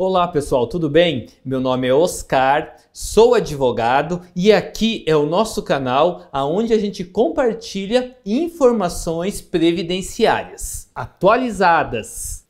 Olá pessoal, tudo bem? Meu nome é Oscar, sou advogado e aqui é o nosso canal aonde a gente compartilha informações previdenciárias atualizadas,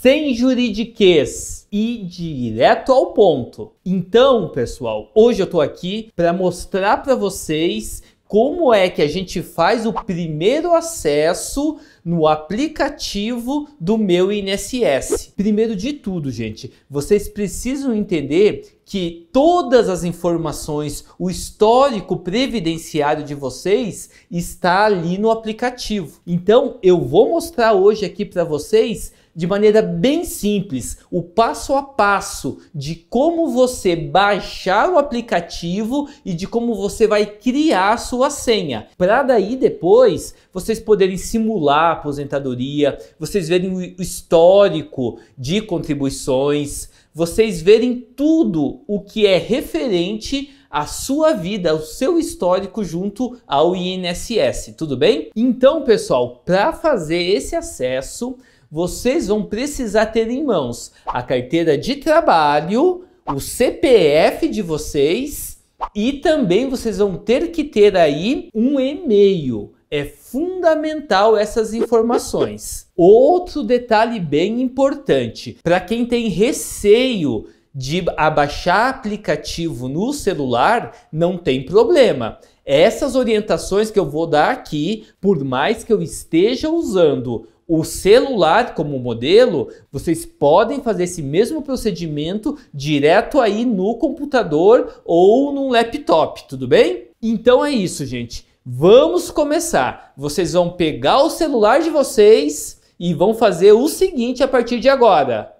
sem juridiquês e direto ao ponto. Então, pessoal, hoje eu tô aqui para mostrar para vocês como é que a gente faz o primeiro acesso no aplicativo do meu INSS. Primeiro de tudo, gente, vocês precisam entender que todas as informações, o histórico previdenciário de vocês está ali no aplicativo. Então, eu vou mostrar hoje aqui para vocês de maneira bem simples, o passo a passo de como você baixar o aplicativo e de como você vai criar a sua senha. Para daí depois vocês poderem simular a aposentadoria, vocês verem o histórico de contribuições, vocês verem tudo o que é referente à sua vida, ao seu histórico junto ao INSS, tudo bem? Então, pessoal, para fazer esse acesso, vocês vão precisar ter em mãos a carteira de trabalho, o CPF de vocês e também vocês vão ter que ter aí um e-mail. É fundamental essas informações. Outro detalhe bem importante, para quem tem receio de abaixar aplicativo no celular, não tem problema. Essas orientações que eu vou dar aqui, por mais que eu esteja usando o celular como modelo, vocês podem fazer esse mesmo procedimento direto aí no computador ou no laptop, tudo bem? Então é isso, gente. Vamos começar. Vocês vão pegar o celular de vocês e vão fazer o seguinte a partir de agora.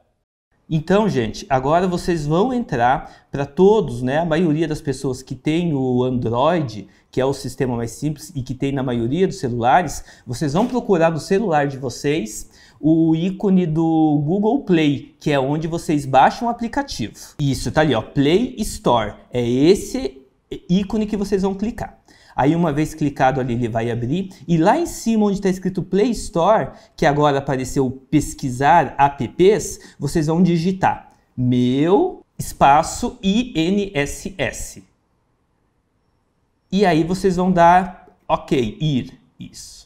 Então, gente, agora vocês vão entrar para todos, né? A maioria das pessoas que tem o Android, que é o sistema mais simples e que tem na maioria dos celulares, vocês vão procurar no celular de vocês o ícone do Google Play, que é onde vocês baixam o aplicativo. Isso, tá ali, ó, Play Store. É esse ícone que vocês vão clicar. Aí uma vez clicado ali ele vai abrir e lá em cima onde está escrito Play Store, que agora apareceu pesquisar apps, vocês vão digitar meu espaço INSS. E aí vocês vão dar OK, ir isso.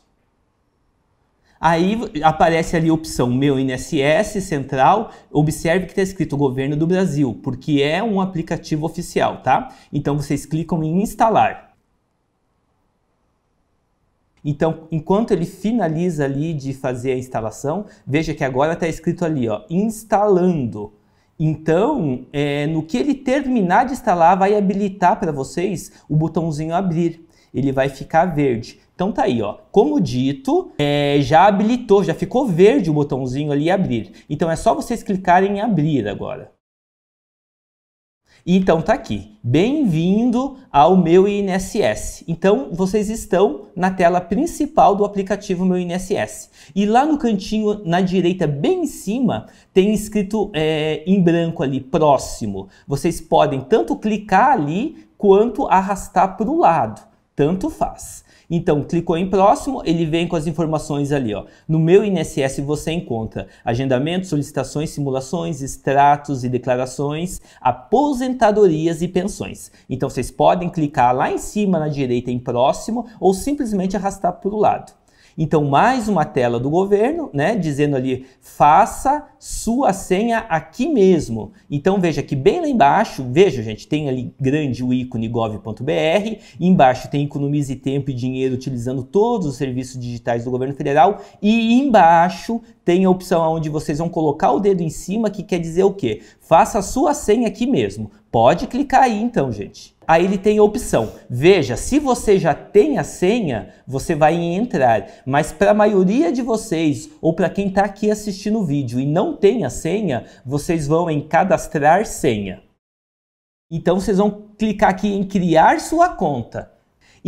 Aí aparece ali a opção Meu INSS Central. Observe que está escrito Governo do Brasil, porque é um aplicativo oficial, tá? Então vocês clicam em instalar. Então, enquanto ele finaliza ali de fazer a instalação, veja que agora está escrito ali, ó, instalando. Então, é, no que ele terminar de instalar, vai habilitar para vocês o botãozinho abrir. Ele vai ficar verde. Então tá aí, ó. Como dito, é, já habilitou, já ficou verde o botãozinho ali abrir. Então é só vocês clicarem em abrir agora. Então tá aqui. Bem-vindo ao meu INSS. Então vocês estão na tela principal do aplicativo Meu INSS. E lá no cantinho na direita, bem em cima, tem escrito é, em branco ali, próximo. Vocês podem tanto clicar ali quanto arrastar para o lado. Tanto faz. Então, clicou em próximo, ele vem com as informações ali. Ó. No meu INSS você encontra agendamento, solicitações, simulações, extratos e declarações, aposentadorias e pensões. Então, vocês podem clicar lá em cima na direita em próximo ou simplesmente arrastar para o lado. Então, mais uma tela do governo, né, dizendo ali, faça sua senha aqui mesmo. Então, veja que bem lá embaixo, veja, gente, tem ali grande o ícone gov.br, embaixo tem economize tempo e dinheiro utilizando todos os serviços digitais do governo federal, e embaixo tem a opção onde vocês vão colocar o dedo em cima, que quer dizer o quê? Faça a sua senha aqui mesmo. Pode clicar aí então, gente. Aí ele tem a opção. Veja, se você já tem a senha, você vai em entrar. Mas para a maioria de vocês, ou para quem está aqui assistindo o vídeo e não tem a senha, vocês vão em cadastrar senha. Então vocês vão clicar aqui em criar sua conta.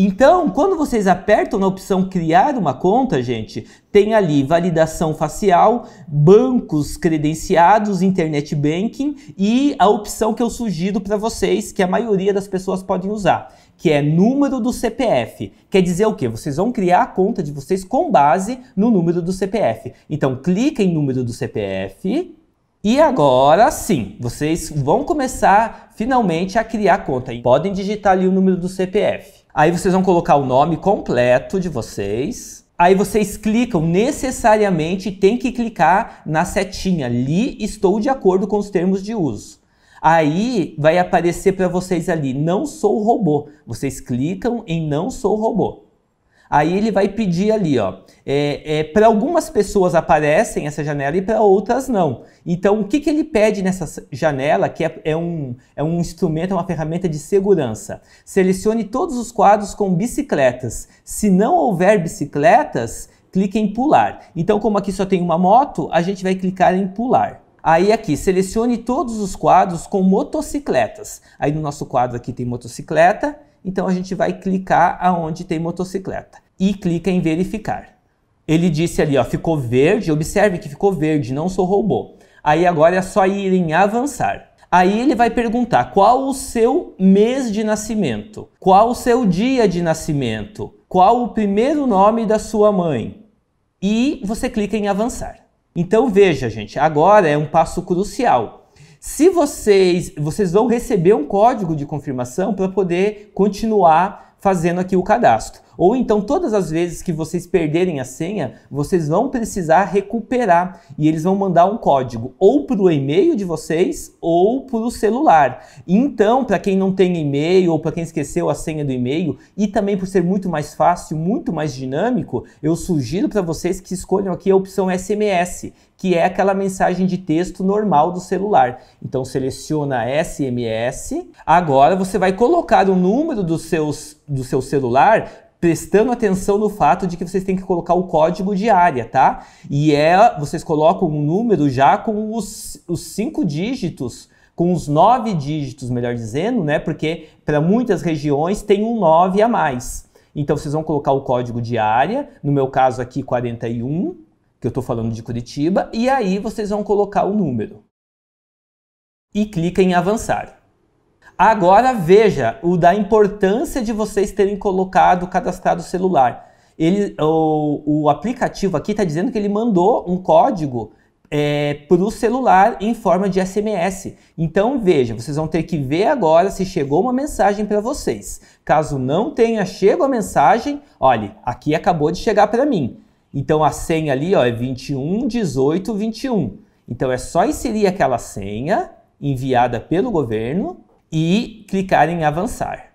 Então, quando vocês apertam na opção criar uma conta, gente, tem ali validação facial, bancos credenciados, internet banking e a opção que eu sugiro para vocês, que a maioria das pessoas podem usar, que é número do CPF. Quer dizer o que? Vocês vão criar a conta de vocês com base no número do CPF. Então, clica em número do CPF, e agora sim, vocês vão começar finalmente a criar conta. Podem digitar ali o número do CPF. Aí vocês vão colocar o nome completo de vocês. Aí vocês clicam, necessariamente tem que clicar na setinha ali, estou de acordo com os termos de uso. Aí vai aparecer para vocês ali, não sou robô. Vocês clicam em não sou robô. Aí ele vai pedir ali, ó. É, é, para algumas pessoas aparecem essa janela e para outras não. Então, o que, que ele pede nessa janela, que é, é, um, é um instrumento, é uma ferramenta de segurança? Selecione todos os quadros com bicicletas. Se não houver bicicletas, clique em pular. Então, como aqui só tem uma moto, a gente vai clicar em pular. Aí aqui, selecione todos os quadros com motocicletas. Aí no nosso quadro aqui tem motocicleta então a gente vai clicar aonde tem motocicleta e clica em verificar. Ele disse ali, ó, ficou verde, observe que ficou verde, não sou robô. Aí agora é só ir em avançar. Aí ele vai perguntar qual o seu mês de nascimento, qual o seu dia de nascimento, qual o primeiro nome da sua mãe. E você clica em avançar. Então veja, gente, agora é um passo crucial se vocês, vocês vão receber um código de confirmação para poder continuar fazendo aqui o cadastro. Ou então, todas as vezes que vocês perderem a senha, vocês vão precisar recuperar e eles vão mandar um código ou para o e-mail de vocês ou para o celular. Então, para quem não tem e-mail ou para quem esqueceu a senha do e-mail e também por ser muito mais fácil, muito mais dinâmico, eu sugiro para vocês que escolham aqui a opção SMS, que é aquela mensagem de texto normal do celular. Então seleciona SMS. Agora você vai colocar o número do, seus, do seu celular prestando atenção no fato de que vocês têm que colocar o código de área, tá? E é, vocês colocam um número já com os, os cinco dígitos, com os nove dígitos, melhor dizendo, né? Porque para muitas regiões tem um nove a mais. Então vocês vão colocar o código de área, no meu caso aqui 41, que eu estou falando de Curitiba, e aí vocês vão colocar o número. E clica em avançar. Agora veja o da importância de vocês terem colocado, cadastrado o celular. Ele, o, o aplicativo aqui está dizendo que ele mandou um código é, para o celular em forma de SMS. Então veja, vocês vão ter que ver agora se chegou uma mensagem para vocês. Caso não tenha chego a mensagem, olhe, aqui acabou de chegar para mim. Então a senha ali ó, é 21 18 21. Então é só inserir aquela senha enviada pelo governo e clicar em avançar.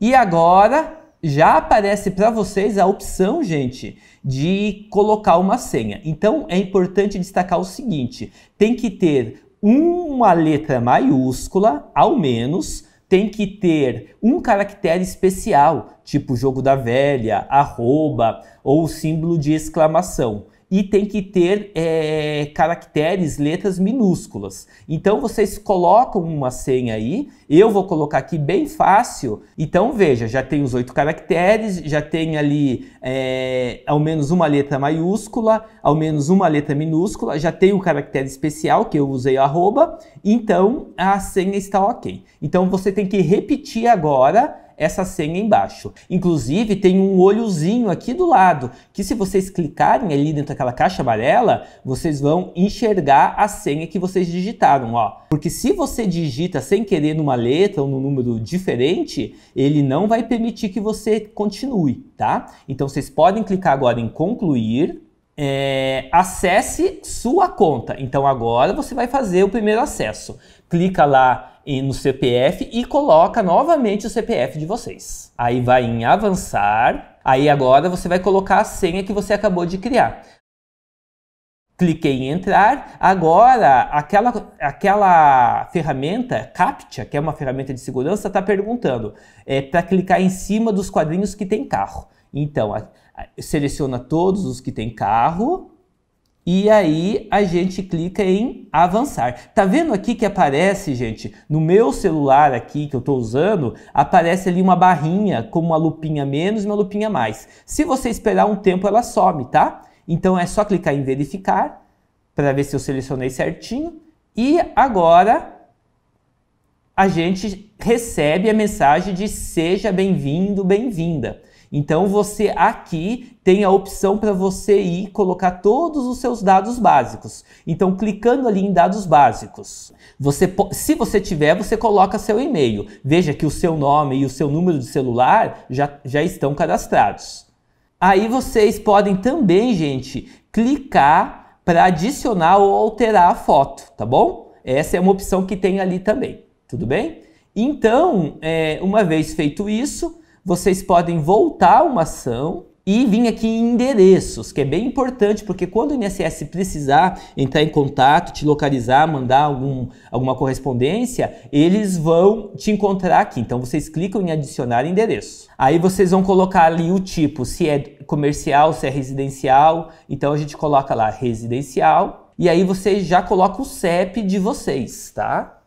E agora já aparece para vocês a opção, gente, de colocar uma senha. Então é importante destacar o seguinte: tem que ter uma letra maiúscula, ao menos, tem que ter um caractere especial, tipo jogo da velha, arroba ou símbolo de exclamação e tem que ter é, caracteres, letras minúsculas. Então vocês colocam uma senha aí, eu vou colocar aqui bem fácil. Então veja, já tem os oito caracteres, já tem ali é, ao menos uma letra maiúscula, ao menos uma letra minúscula, já tem o um caractere especial que eu usei arroba, então a senha está ok. Então você tem que repetir agora essa senha embaixo. Inclusive, tem um olhozinho aqui do lado, que se vocês clicarem ali dentro daquela caixa amarela, vocês vão enxergar a senha que vocês digitaram, ó. Porque se você digita sem querer numa letra ou num número diferente, ele não vai permitir que você continue, tá? Então, vocês podem clicar agora em concluir, é, acesse sua conta. Então agora você vai fazer o primeiro acesso. Clica lá no CPF e coloca novamente o CPF de vocês. Aí vai em avançar, aí agora você vai colocar a senha que você acabou de criar. Cliquei em entrar, agora aquela, aquela ferramenta, CAPTCHA, que é uma ferramenta de segurança, está perguntando é, para clicar em cima dos quadrinhos que tem carro. Então, a, a, seleciona todos os que tem carro, e aí a gente clica em avançar. Tá vendo aqui que aparece, gente, no meu celular aqui que eu tô usando, aparece ali uma barrinha com uma lupinha menos e uma lupinha mais. Se você esperar um tempo, ela some, tá? Então é só clicar em verificar para ver se eu selecionei certinho. E agora a gente recebe a mensagem de seja bem-vindo, bem-vinda. Então você aqui tem a opção para você ir colocar todos os seus dados básicos. Então clicando ali em dados básicos, você se você tiver, você coloca seu e-mail. Veja que o seu nome e o seu número de celular já, já estão cadastrados. Aí vocês podem também, gente, clicar para adicionar ou alterar a foto, tá bom? Essa é uma opção que tem ali também, tudo bem? Então, é, uma vez feito isso, vocês podem voltar uma ação e vir aqui em endereços, que é bem importante, porque quando o INSS precisar entrar em contato, te localizar, mandar algum, alguma correspondência, eles vão te encontrar aqui. Então vocês clicam em adicionar endereço. Aí vocês vão colocar ali o tipo, se é comercial, se é residencial. Então a gente coloca lá residencial. E aí vocês já colocam o CEP de vocês, tá?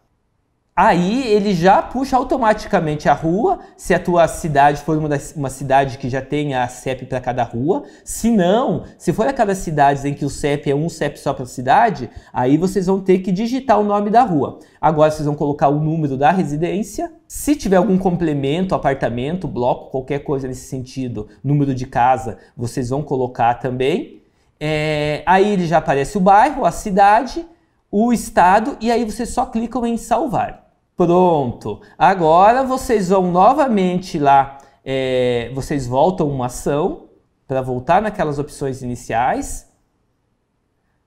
Aí ele já puxa automaticamente a rua, se a tua cidade for uma, das, uma cidade que já tem a CEP para cada rua. Se não, se for aquelas cidades em que o CEP é um CEP só para a cidade, aí vocês vão ter que digitar o nome da rua. Agora vocês vão colocar o número da residência. Se tiver algum complemento, apartamento, bloco, qualquer coisa nesse sentido, número de casa, vocês vão colocar também. É, aí ele já aparece o bairro, a cidade, o estado, e aí vocês só clicam em salvar. Pronto. Agora vocês vão novamente lá, é, vocês voltam uma ação para voltar naquelas opções iniciais.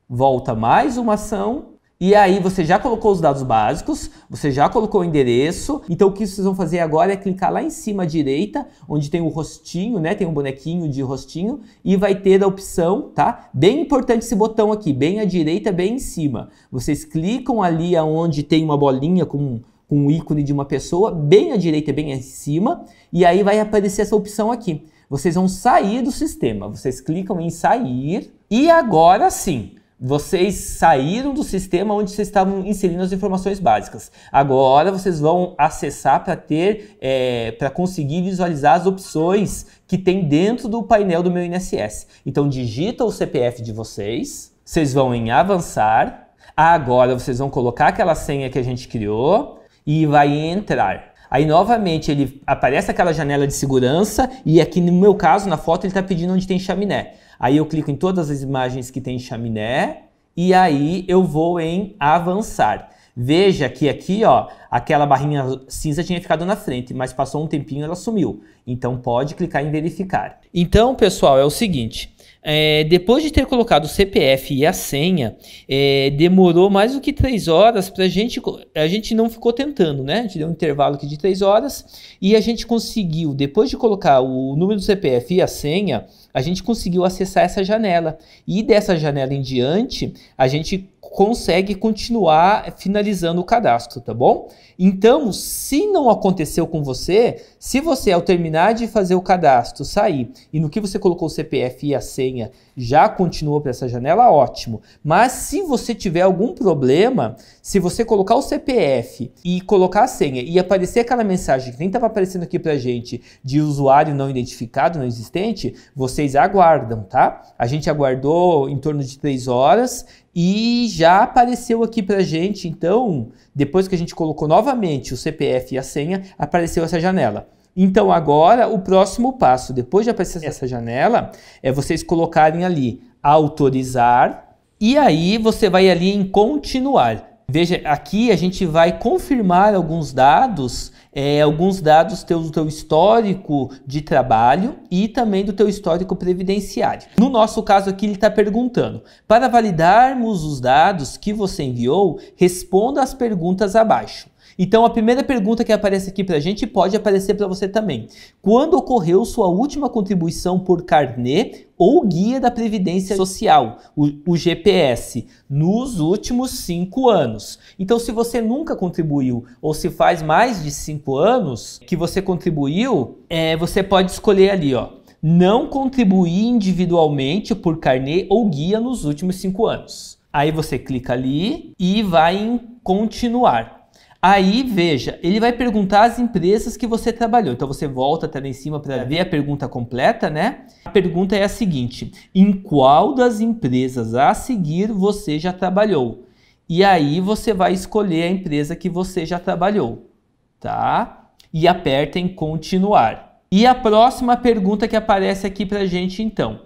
Volta mais uma ação. E aí você já colocou os dados básicos, você já colocou o endereço. Então o que vocês vão fazer agora é clicar lá em cima à direita, onde tem o rostinho, né? Tem um bonequinho de rostinho e vai ter a opção, tá? Bem importante esse botão aqui, bem à direita, bem em cima. Vocês clicam ali aonde tem uma bolinha com com o ícone de uma pessoa, bem à direita, e bem em cima, e aí vai aparecer essa opção aqui. Vocês vão sair do sistema, vocês clicam em sair, e agora sim, vocês saíram do sistema onde vocês estavam inserindo as informações básicas. Agora vocês vão acessar para ter, é, para conseguir visualizar as opções que tem dentro do painel do meu INSS. Então digita o CPF de vocês, vocês vão em avançar, agora vocês vão colocar aquela senha que a gente criou, e vai entrar. Aí novamente ele aparece aquela janela de segurança e aqui no meu caso, na foto, ele está pedindo onde tem chaminé. Aí eu clico em todas as imagens que tem chaminé e aí eu vou em avançar. Veja que aqui, ó, aquela barrinha cinza tinha ficado na frente, mas passou um tempinho ela sumiu. Então pode clicar em verificar. Então, pessoal, é o seguinte, é, depois de ter colocado o CPF e a senha, é, demorou mais do que três horas para a gente. A gente não ficou tentando, né? A gente deu um intervalo aqui de três horas e a gente conseguiu, depois de colocar o número do CPF e a senha, a gente conseguiu acessar essa janela. E dessa janela em diante, a gente consegue continuar finalizando o cadastro, tá bom? Então, se não aconteceu com você, se você ao terminar de fazer o cadastro sair e no que você colocou o CPF e a senha já continuou para essa janela, ótimo. Mas se você tiver algum problema, se você colocar o CPF e colocar a senha e aparecer aquela mensagem que nem estava aparecendo aqui para gente de usuário não identificado, não existente, vocês aguardam, tá? A gente aguardou em torno de três horas e já apareceu aqui pra gente, então, depois que a gente colocou novamente o CPF e a senha, apareceu essa janela. Então agora o próximo passo, depois de aparecer é. essa janela, é vocês colocarem ali autorizar e aí você vai ali em continuar. Veja, aqui a gente vai confirmar alguns dados, é, alguns dados do teu histórico de trabalho e também do teu histórico previdenciário. No nosso caso aqui, ele está perguntando, para validarmos os dados que você enviou, responda as perguntas abaixo. Então a primeira pergunta que aparece aqui para a gente pode aparecer para você também. Quando ocorreu sua última contribuição por carnê ou guia da Previdência Social, o, o, GPS, nos últimos cinco anos. Então, se você nunca contribuiu ou se faz mais de cinco anos que você contribuiu, é, você pode escolher ali, ó, não contribuir individualmente por carnê ou guia nos últimos cinco anos. Aí você clica ali e vai em continuar. Aí, veja, ele vai perguntar as empresas que você trabalhou. Então você volta até lá em cima para é. ver a pergunta completa, né? A pergunta é a seguinte: em qual das empresas a seguir você já trabalhou? E aí você vai escolher a empresa que você já trabalhou, tá? E aperta em continuar. E a próxima pergunta que aparece aqui para a gente, então.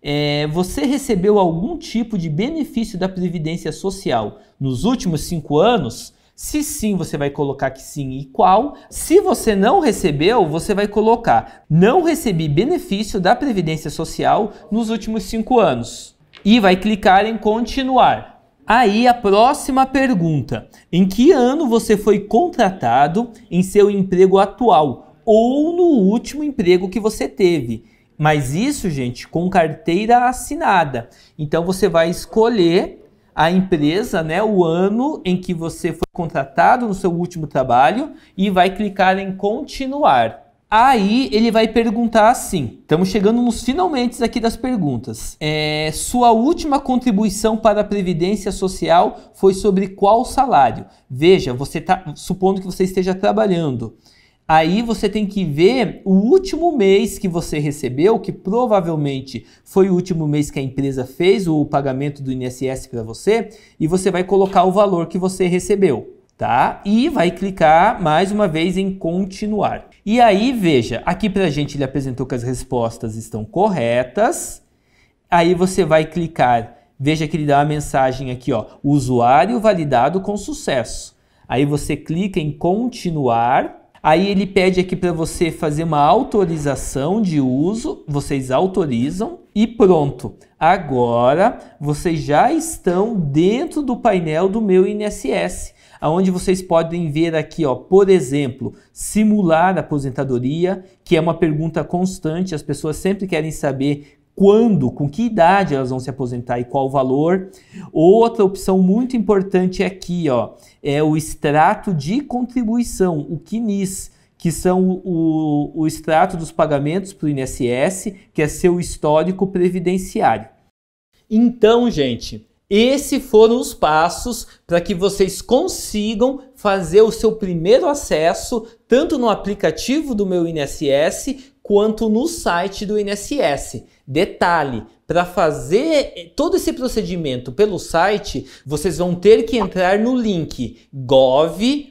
É, você recebeu algum tipo de benefício da Previdência Social nos últimos cinco anos? Se sim, você vai colocar que sim e qual. Se você não recebeu, você vai colocar não recebi benefício da Previdência Social nos últimos cinco anos. E vai clicar em continuar. Aí a próxima pergunta: em que ano você foi contratado em seu emprego atual ou no último emprego que você teve? Mas isso, gente, com carteira assinada. Então você vai escolher a empresa, né, o ano em que você foi contratado no seu último trabalho e vai clicar em continuar. Aí ele vai perguntar assim: estamos chegando nos finalmente aqui das perguntas. É, sua última contribuição para a Previdência Social foi sobre qual salário? Veja, você está supondo que você esteja trabalhando. Aí você tem que ver o último mês que você recebeu, que provavelmente foi o último mês que a empresa fez o pagamento do INSS para você, e você vai colocar o valor que você recebeu, tá? E vai clicar mais uma vez em continuar. E aí, veja, aqui para a gente ele apresentou que as respostas estão corretas. Aí você vai clicar, veja que ele dá uma mensagem aqui, ó, usuário validado com sucesso. Aí você clica em continuar Aí ele pede aqui para você fazer uma autorização de uso, vocês autorizam e pronto. Agora vocês já estão dentro do painel do meu INSS, aonde vocês podem ver aqui, ó, por exemplo, simular aposentadoria, que é uma pergunta constante, as pessoas sempre querem saber quando, com que idade elas vão se aposentar e qual o valor. Outra opção muito importante é aqui, ó, é o extrato de contribuição, o CNIS, que são o, o extrato dos pagamentos para o INSS, que é seu histórico previdenciário. Então, gente, esses foram os passos para que vocês consigam fazer o seu primeiro acesso tanto no aplicativo do meu INSS quanto no site do INSS. Detalhe, para fazer todo esse procedimento pelo site, vocês vão ter que entrar no link gov.br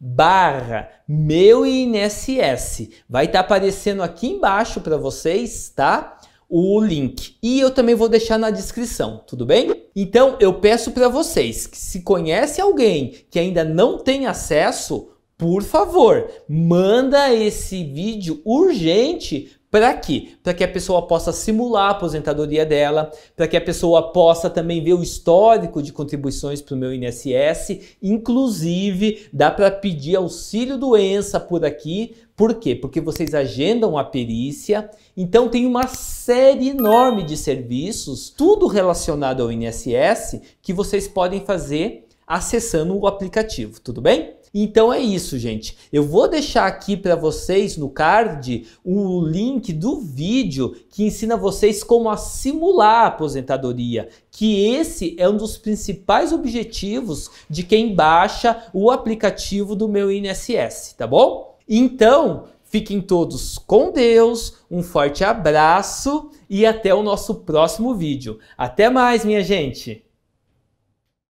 barra meu INSS. Vai estar tá aparecendo aqui embaixo para vocês, tá? o link. E eu também vou deixar na descrição, tudo bem? Então eu peço para vocês que se conhece alguém que ainda não tem acesso, por favor, manda esse vídeo urgente para quê? Para que a pessoa possa simular a aposentadoria dela, para que a pessoa possa também ver o histórico de contribuições para o meu INSS, inclusive dá para pedir auxílio doença por aqui. Por quê? Porque vocês agendam a perícia, então tem uma série enorme de serviços, tudo relacionado ao INSS, que vocês podem fazer acessando o aplicativo, tudo bem? Então é isso, gente. Eu vou deixar aqui para vocês no card o link do vídeo que ensina vocês como a simular a aposentadoria, que esse é um dos principais objetivos de quem baixa o aplicativo do meu INSS, tá bom? Então, Fiquem todos com Deus, um forte abraço e até o nosso próximo vídeo. Até mais, minha gente!